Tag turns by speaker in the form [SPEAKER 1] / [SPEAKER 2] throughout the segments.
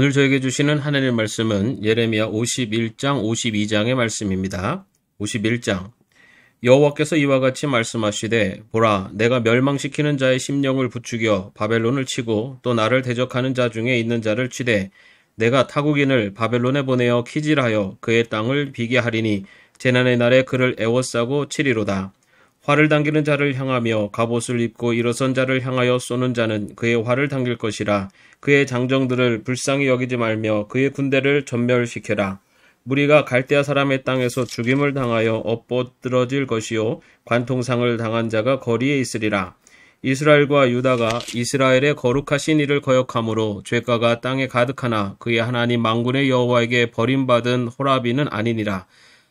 [SPEAKER 1] 오늘 저에게 주시는 하늘의 말씀은 예레미야 51장 52장의 말씀입니다. 51장 여호와께서 이와 같이 말씀하시되 보라 내가 멸망시키는 자의 심령을 부추겨 바벨론을 치고 또 나를 대적하는 자 중에 있는 자를 치되 내가 타국인을 바벨론에 보내어 키질하여 그의 땅을 비게 하리니 재난의 날에 그를 애워싸고 치리로다 화를 당기는 자를 향하며 갑옷을 입고 일어선 자를 향하여 쏘는 자는 그의 화를 당길 것이라 그의 장정들을 불쌍히 여기지 말며 그의 군대를 전멸시켜라. 무리가 갈대아 사람의 땅에서 죽임을 당하여 엎어뜨러질 것이요 관통상을 당한 자가 거리에 있으리라. 이스라엘과 유다가 이스라엘의 거룩하신 이를 거역함으로 죄가가 땅에 가득하나 그의 하나님 망군의 여호와에게 버림받은 호라비는 아니니라.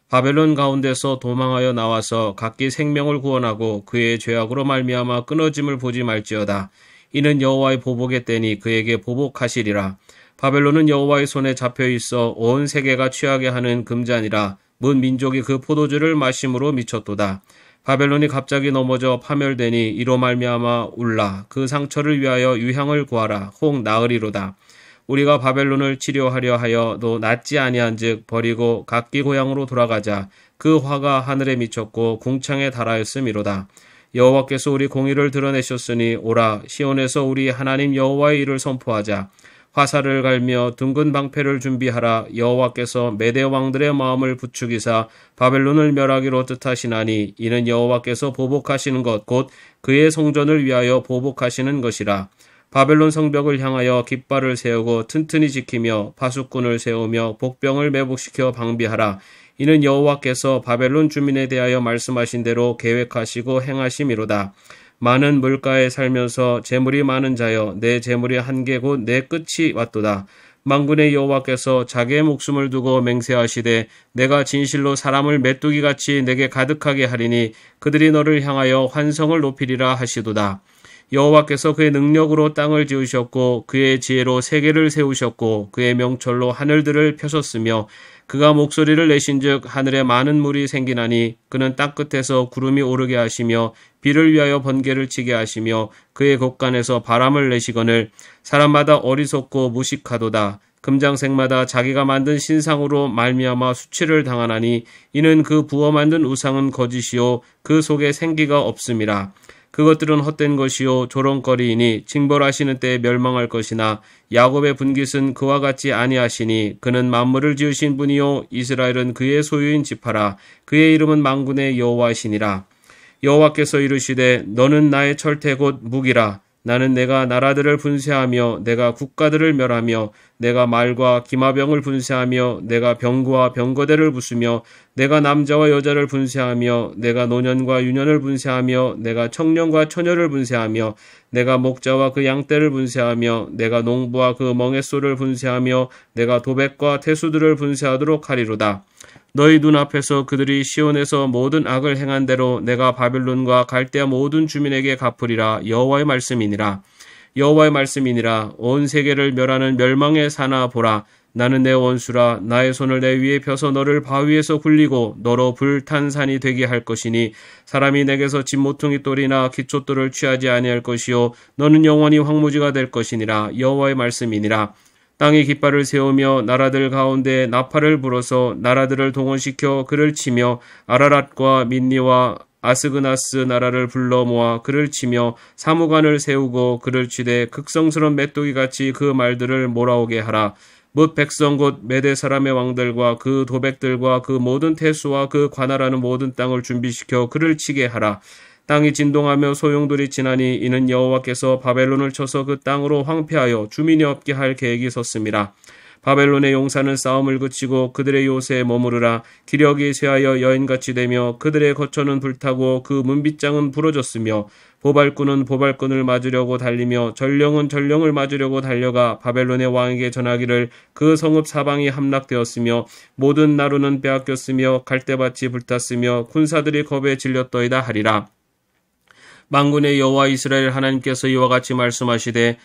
[SPEAKER 1] 바벨론 가운데서 도망하여 나와서 각기 생명을 구원하고 그의 죄악으로 말미암아 끊어짐을 보지 말지어다. 이는 여호와의 보복의 때니 그에게 보복하시리라. 바벨론은 여호와의 손에 잡혀 있어 온 세계가 취하게 하는 금잔이라. 문 민족이 그 포도주를 마심으로 미쳤도다. 바벨론이 갑자기 넘어져 파멸되니 이로 말미암아 울라 그 상처를 위하여 유향을 구하라 혹 나으리로다 우리가 바벨론을 치료하려 하여도 낫지 아니한즉 버리고 각기 고향으로 돌아가자 그 화가 하늘에 미쳤고 궁창에 달하였음이로다 여호와께서 우리 공의를 드러내셨으니 오라 시온에서 우리 하나님 여호와의 일을 선포하자 화살을 갈며 둥근 방패를 준비하라 여호와께서 메대 왕들의 마음을 부추기사 바벨론을 멸하기로 뜻하시나니 이는 여호와께서 보복하시는 것 곧 그의 성전을 위하여 보복하시는 것이라 바벨론 성벽을 향하여 깃발을 세우고 튼튼히 지키며 파수꾼을 세우며 복병을 매복시켜 방비하라. 이는 여호와께서 바벨론 주민에 대하여 말씀하신 대로 계획하시고 행하심이로다. 많은 물가에 살면서 재물이 많은 자여 내 재물이 한계 고내 끝이 왔도다. 망군의 여호와께서 자기의 목숨을 두고 맹세하시되 내가 진실로 사람을 메뚜기같이 내게 가득하게 하리니 그들이 너를 향하여 환성을 높이리라 하시도다. 여호와께서 그의 능력으로 땅을 지으셨고 그의 지혜로 세계를 세우셨고 그의 명철로 하늘들을 펴셨으며 그가 목소리를 내신즉 하늘에 많은 물이 생기나니 그는 땅 끝에서 구름이 오르게 하시며 비를 위하여 번개를 치게 하시며 그의 곳간에서 바람을 내시거늘 사람마다 어리석고 무식하도다 금장색마다 자기가 만든 신상으로 말미암아 수치를 당하나니 이는 그 부어 만든 우상은 거짓이요 그 속에 생기가 없음이라 그것들은 헛된 것이요 조롱거리이니 징벌하시는 때에 멸망할 것이나 야곱의 분깃은 그와 같이 아니하시니 그는 만물을 지으신 분이요 이스라엘은 그의 소유인 지파라 그의 이름은 망군의 여호와시니라 여호와께서 이르시되 너는 나의 철퇴 곧 무기라 나는 내가 나라들을 분쇄하며 내가 국가들을 멸하며 내가 말과 기마병을 분쇄하며 내가 병과 병거대를 부수며 내가 남자와 여자를 분쇄하며 내가 노년과 유년을 분쇄하며 내가 청년과 처녀를 분쇄하며 내가 목자와 그 양떼를 분쇄하며 내가 농부와 그 멍에소를 분쇄하며 내가 도백과 태수들을 분쇄하도록 하리로다. 너희 눈앞에서 그들이 시온에서 모든 악을 행한 대로 내가 바빌론과 갈대아 모든 주민에게 갚으리라 여호와의 말씀이니라 여호와의 말씀이니라 온 세계를 멸하는 멸망의 사나 보라 나는 내 원수라 나의 손을 내 위에 펴서 너를 바위에서 굴리고 너로 불탄산이 되게 할 것이니 사람이 내게서 진모퉁이 돌이나 기초돌을 취하지 아니할 것이요 너는 영원히 황무지가 될 것이니라 여호와의 말씀이니라 땅에 깃발을 세우며 나라들 가운데 나팔을 불어서 나라들을 동원시켜 그를 치며 아라랏과 민니와 아스그나스 나라를 불러 모아 그를 치며 사무관을 세우고 그를 치되 극성스런 메뚜기 같이 그 말들을 몰아오게 하라. 뭇 백성 곧 메대 사람의 왕들과 그 도백들과 그 모든 태수와 그 관할하는 모든 땅을 준비시켜 그를 치게 하라. 땅이 진동하며 소용돌이 지나니 이는 여호와께서 바벨론을 쳐서 그 땅으로 황폐하여 주민이 없게 할 계획이 섰습니다. 바벨론의 용사는 싸움을 그치고 그들의 요새에 머무르라 기력이 쇠하여 여인같이 되며 그들의 거처는 불타고 그 문빗장은 부러졌으며 보발꾼은 보발꾼을 맞으려고 달리며 전령은 전령을 맞으려고 달려가 바벨론의 왕에게 전하기를 그 성읍 사방이 함락되었으며 모든 나루는 빼앗겼으며 갈대밭이 불탔으며 군사들이 겁에 질렸더이다 하리라. 망군의 여호와 이스라엘 하나님께서 이와 같이 말씀하시되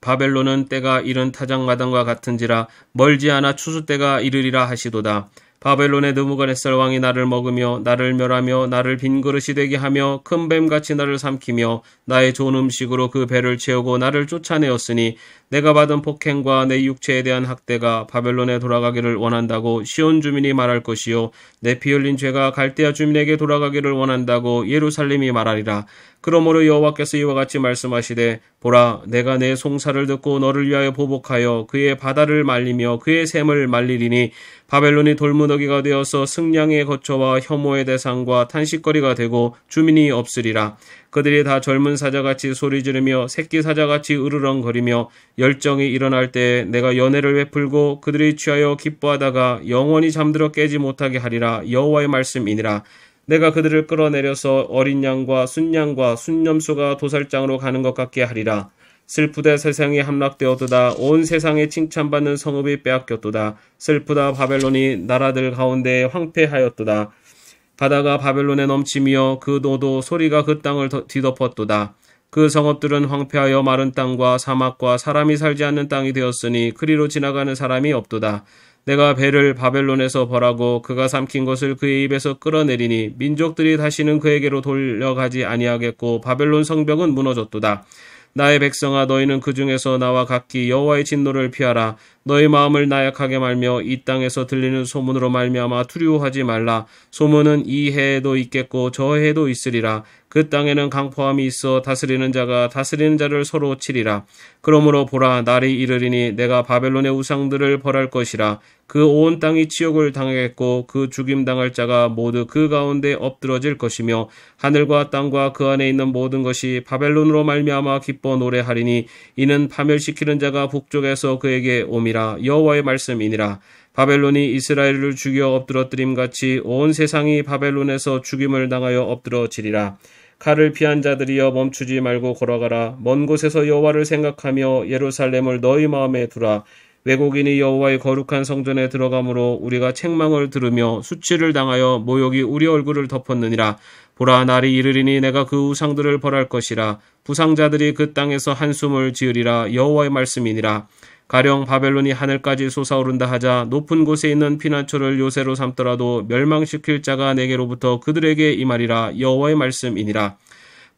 [SPEAKER 1] 바벨론은 때가 이른 타작마당과 같은지라 멀지 않아 추수 때가 이르리라 하시도다. 바벨론의 느무가네살 왕이 나를 먹으며 나를 멸하며 나를 빈 그릇이 되게 하며 큰 뱀같이 나를 삼키며 나의 좋은 음식으로 그 배를 채우고 나를 쫓아내었으니 내가 받은 폭행과 내 육체에 대한 학대가 바벨론에 돌아가기를 원한다고 시온 주민이 말할 것이요 내피 흘린 죄가 갈대아 주민에게 돌아가기를 원한다고 예루살렘이 말하리라 그러므로 여호와께서 이와 같이 말씀하시되 보라 내가 내 송사를 듣고 너를 위하여 보복하여 그의 바다를 말리며 그의 샘을 말리리니 바벨론이 돌무더기가 되어서 승량의 거처와 혐오의 대상과 탄식거리가 되고 주민이 없으리라. 그들이 다 젊은 사자같이 소리 지르며 새끼 사자같이 으르렁거리며 열정이 일어날 때에 내가 연애를 베풀고 그들이 취하여 기뻐하다가 영원히 잠들어 깨지 못하게 하리라 여호와의 말씀이니라. 내가 그들을 끌어내려서 어린 양과 순양과 순념소가 도살장으로 가는 것 같게 하리라. 슬프다 세상이 함락되었도다 온 세상에 칭찬받는 성읍이 빼앗겼도다 슬프다 바벨론이 나라들 가운데 황폐하였도다 바다가 바벨론에 넘치며 그 노도 소리가 그 땅을 뒤덮었도다 그 성읍들은 황폐하여 마른 땅과 사막과 사람이 살지 않는 땅이 되었으니 그리로 지나가는 사람이 없도다 내가 배를 바벨론에서 벌하고 그가 삼킨 것을 그의 입에서 끌어내리니 민족들이 다시는 그에게로 돌려가지 아니하겠고 바벨론 성벽은 무너졌도다 나의 백성아 너희는 그 중에서 나와 각기 여호와의 진노를 피하라 너희 마음을 나약하게 말며 이 땅에서 들리는 소문으로 말미암아 두려워하지 말라 소문은 이 해에도 있겠고 저 해에도 있으리라 그 땅에는 강포함이 있어 다스리는 자가 다스리는 자를 서로 치리라. 그러므로 보라 날이 이르리니 내가 바벨론의 우상들을 벌할 것이라. 그 온 땅이 치욕을 당하겠고 그 죽임 당할 자가 모두 그 가운데 엎드러질 것이며 하늘과 땅과 그 안에 있는 모든 것이 바벨론으로 말미암아 기뻐 노래하리니 이는 파멸시키는 자가 북쪽에서 그에게 오미라 여호와의 말씀이니라. 바벨론이 이스라엘을 죽여 엎드러뜨림 같이 온 세상이 바벨론에서 죽임을 당하여 엎드러지리라. 칼을 피한 자들이여 멈추지 말고 걸어가라. 먼 곳에서 여호와를 생각하며 예루살렘을 너희 마음에 두라. 외국인이 여호와의 거룩한 성전에 들어가므로 우리가 책망을 들으며 수치를 당하여 모욕이 우리 얼굴을 덮었느니라. 보라 날이 이르리니 내가 그 우상들을 벌할 것이라. 부상자들이 그 땅에서 한숨을 지으리라 여호와의 말씀이니라. 가령 바벨론이 하늘까지 솟아오른다 하자 높은 곳에 있는 피난처를 요새로 삼더라도 멸망시킬 자가 내게로부터 그들에게 이 말이라 여호와의 말씀이니라.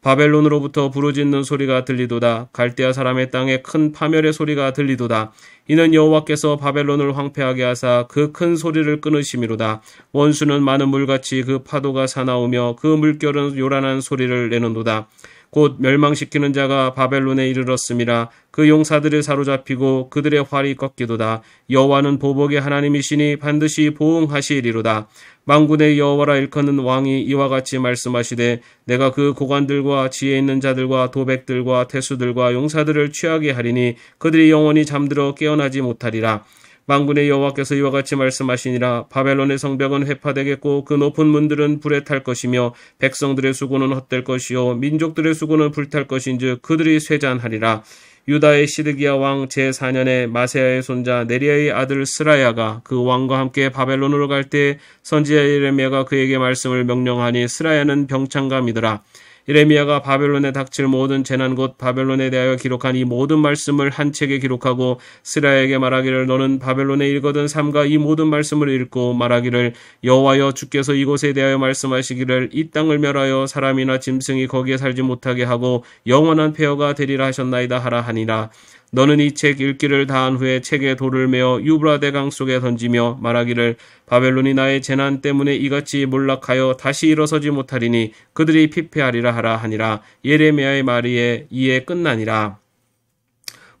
[SPEAKER 1] 바벨론으로부터 부르짖는 소리가 들리도다. 갈대아 사람의 땅에 큰 파멸의 소리가 들리도다. 이는 여호와께서 바벨론을 황폐하게 하사 그 큰 소리를 끊으심이로다. 원수는 많은 물같이 그 파도가 사나우며 그 물결은 요란한 소리를 내는도다. 곧 멸망시키는 자가 바벨론에 이르렀습니다그 용사들을 사로잡히고 그들의 활이 꺾이도다 여호와는 보복의 하나님이시니 반드시 보응하시리로다 망군의 여호와라 일컫는 왕이 이와 같이 말씀하시되 내가 그 고관들과 지혜 있는 자들과 도백들과 태수들과 용사들을 취하게 하리니 그들이 영원히 잠들어 깨어나지 못하리라 만군의 여호와께서 이와 같이 말씀하시니라 바벨론의 성벽은 회파되겠고 그 높은 문들은 불에 탈 것이며 백성들의 수고는 헛될 것이요 민족들의 수고는 불탈 것인즉 그들이 쇠잔하리라 유다의 시드기야 왕 제4년에 마세아의 손자 네리아의 아들 스라야가 그 왕과 함께 바벨론으로 갈 때 선지자 예레미야가 그에게 말씀을 명령하니 스라야는 병창감이더라 예레미야가 바벨론에 닥칠 모든 재난 곧 바벨론에 대하여 기록한 이 모든 말씀을 한 책에 기록하고 스라에게 말하기를 너는 바벨론에 읽거든 삼가 이 모든 말씀을 읽고 말하기를 여호와여 주께서 이곳에 대하여 말씀하시기를 이 땅을 멸하여 사람이나 짐승이 거기에 살지 못하게 하고 영원한 폐허가 되리라 하셨나이다 하라 하니라 너는 이 책 읽기를 다한 후에 책에 돌을 메어 유브라데강 속에 던지며 말하기를 바벨론이 나의 재난 때문에 이같이 몰락하여 다시 일어서지 못하리니 그들이 피폐하리라 하라 하니라 예레미야의 말이에 이에 끝나니라.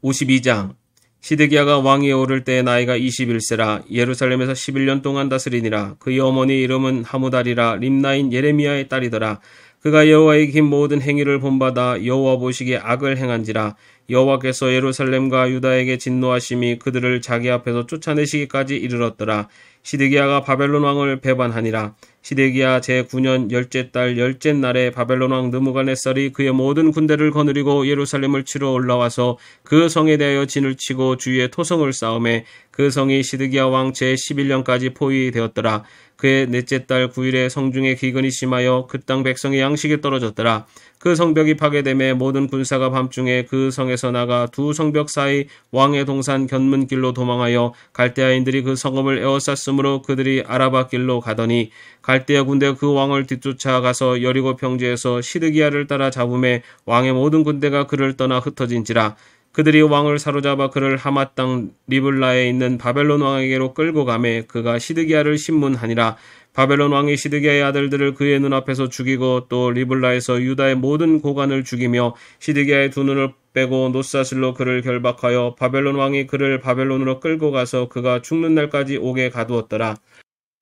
[SPEAKER 1] 52장 시드기야가 왕위에 오를 때 나이가 21세라 예루살렘에서 11년 동안 다스리니라 그의 어머니 이름은 하무달이라 림나인 예레미야의 딸이더라 그가 여호와의 긴 모든 행위를 본받아 여호와 보시기에 악을 행한지라 여호와께서 예루살렘과 유다에게 진노하심이 그들을 자기 앞에서 쫓아내시기까지 이르렀더라. 시드기야가 바벨론 왕을 배반하니라. 시드기야 제9년 열째 달 열째 날에 바벨론 왕 느무갓네살이 그의 모든 군대를 거느리고 예루살렘을 치러 올라와서 그 성에 대하여 진을 치고 주위에 토성을 싸움해 그 성이 시드기야 왕 제11년까지 포위되었더라. 그의 넷째 달 9일에 성중에 기근이 심하여 그 땅 백성의 양식이 떨어졌더라. 그 성벽이 파괴됨에 모든 군사가 밤중에 그 성에서 나가 두 성벽 사이 왕의 동산 견문길로 도망하여 갈대아인들이 그 성읍을 에워쌌으므로 그들이 아라바 길로 가더니 갈대아 군대그 왕을 뒤쫓아가서 여리고 평지에서 시드기야를 따라 잡음에 왕의 모든 군대가 그를 떠나 흩어진지라 그들이 왕을 사로잡아 그를 하마 땅 리블라에 있는 바벨론 왕에게로 끌고 가매 그가 시드기야를 신문하니라 바벨론 왕이 시드기야의 아들들을 그의 눈앞에서 죽이고 또 리블라에서 유다의 모든 고관을 죽이며 시드기야의 두 눈을 빼고 노사슬로 그를 결박하여 바벨론 왕이 그를 바벨론으로 끌고 가서 그가 죽는 날까지 오게 가두었더라.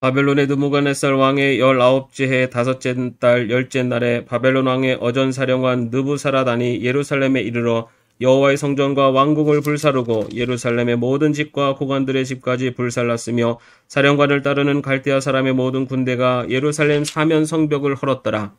[SPEAKER 1] 바벨론의 느부갓네살 왕의 열아홉째 해 다섯째 달 열째 날에 바벨론 왕의 어전 사령관 느부사라단이 예루살렘에 이르러 여호와의 성전과 왕국을 불사르고 예루살렘의 모든 집과 고관들의 집까지 불살랐으며 사령관을 따르는 갈대아 사람의 모든 군대가 예루살렘 사면 성벽을 헐었더라.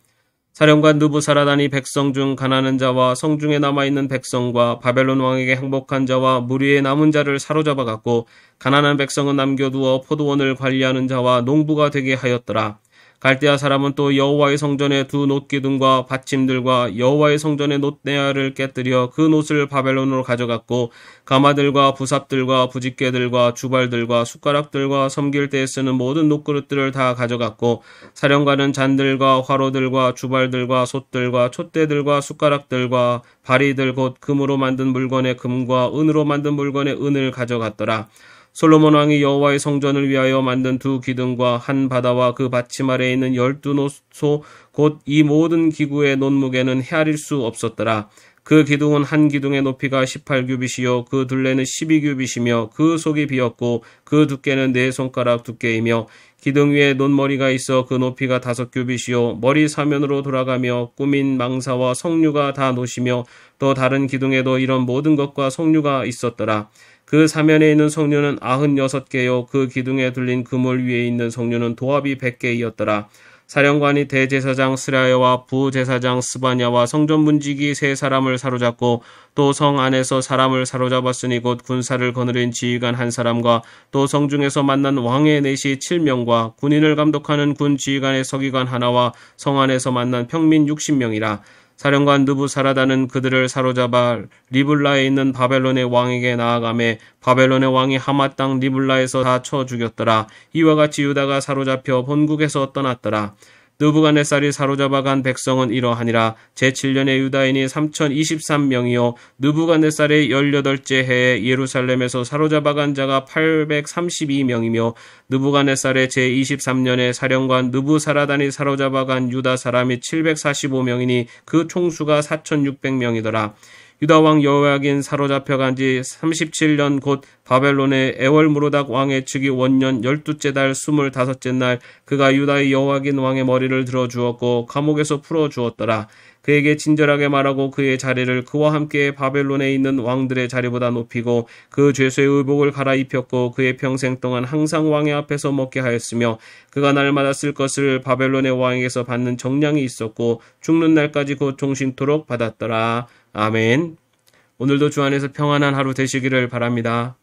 [SPEAKER 1] 사령관 누부사라단이 백성 중 가난한 자와 성중에 남아있는 백성과 바벨론 왕에게 행복한 자와 무리의 남은 자를 사로잡아갔고 가난한 백성은 남겨두어 포도원을 관리하는 자와 농부가 되게 하였더라. 갈대아 사람은 또 여호와의 성전의 두 놋기둥과 받침들과 여호와의 성전의 놋대야를 깨뜨려 그 놋을 바벨론으로 가져갔고 가마들과 부삽들과 부직개들과 주발들과 숟가락들과 섬길 때에 쓰는 모든 놋그릇들을 다 가져갔고 사령관은 잔들과 화로들과 주발들과 솥들과 촛대들과 숟가락들과 바리들 곧 금으로 만든 물건의 금과 은으로 만든 물건의 은을 가져갔더라. 솔로몬 왕이 여호와의 성전을 위하여 만든 두 기둥과 한 바다와 그 받침 아래에 있는 열두 노소 곧 이 모든 기구의 논무게는 헤아릴 수 없었더라. 그 기둥은 한 기둥의 높이가 18규빗이요 그 둘레는 12규빗이며 그 속이 비었고 그 두께는 네 손가락 두께이며 기둥 위에 논머리가 있어 그 높이가 다섯 규빗이요 머리 사면으로 돌아가며 꾸민 망사와 석류가 다 놓으시며 또 다른 기둥에도 이런 모든 것과 석류가 있었더라 그 사면에 있는 성류는 아흔여섯 개요그 기둥에 둘린 그물 위에 있는 성류는 도합이 백개이었더라 사령관이 대제사장 스라야와 부제사장 스바냐와 성전 문지기 세 사람을 사로잡고 또 성 안에서 사람을 사로잡았으니 곧 군사를 거느린 지휘관 한 사람과 또 성 중에서 만난 왕의 내시 7명과 군인을 감독하는 군 지휘관의 서기관 하나와 성 안에서 만난 평민 60명이라 사령관 느부사라다는 그들을 사로잡아 리블라에 있는 바벨론의 왕에게 나아가매 바벨론의 왕이 하마 땅 리블라에서 다 쳐 죽였더라. 이와 같이 유다가 사로잡혀 본국에서 떠났더라. 느부갓네살이 사로잡아 간 백성은 이러하니라 제7년의 유다인이 3023명이요 느부갓네살의 18째 해에 예루살렘에서 사로잡아 간 자가 832명이며 느부갓네살의 제23년에 사령관 느부사라단이 사로잡아 간 유다 사람이 745명이니 그 총수가 4600명이더라 유다 왕 여호야긴 사로잡혀간 지 37년 곧 바벨론의 에월 무르닥 왕의 즉위 원년 1 2째달2 5째날 그가 유다의 여호야긴 왕의 머리를 들어 주었고 감옥에서 풀어 주었더라. 그에게 친절하게 말하고 그의 자리를 그와 함께 바벨론에 있는 왕들의 자리보다 높이고 그 죄수의 의복을 갈아입혔고 그의 평생 동안 항상 왕의 앞에서 먹게 하였으며 그가 날마다 쓸 것을 바벨론의 왕에게서 받는 정량이 있었고 죽는 날까지 곧 종신토록 받았더라. 아멘. 오늘도 주 안에서 평안한 하루 되시기를 바랍니다.